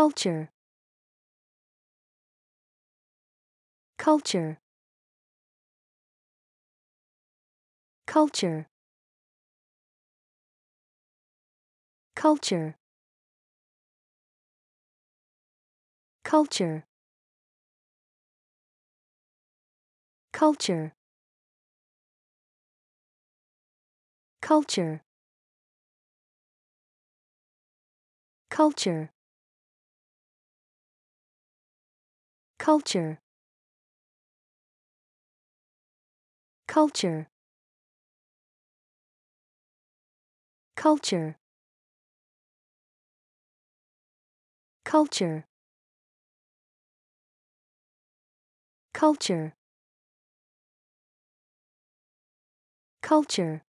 culture culture culture culture culture culture culture culture Culture. Culture. Culture. Culture. Culture. Culture.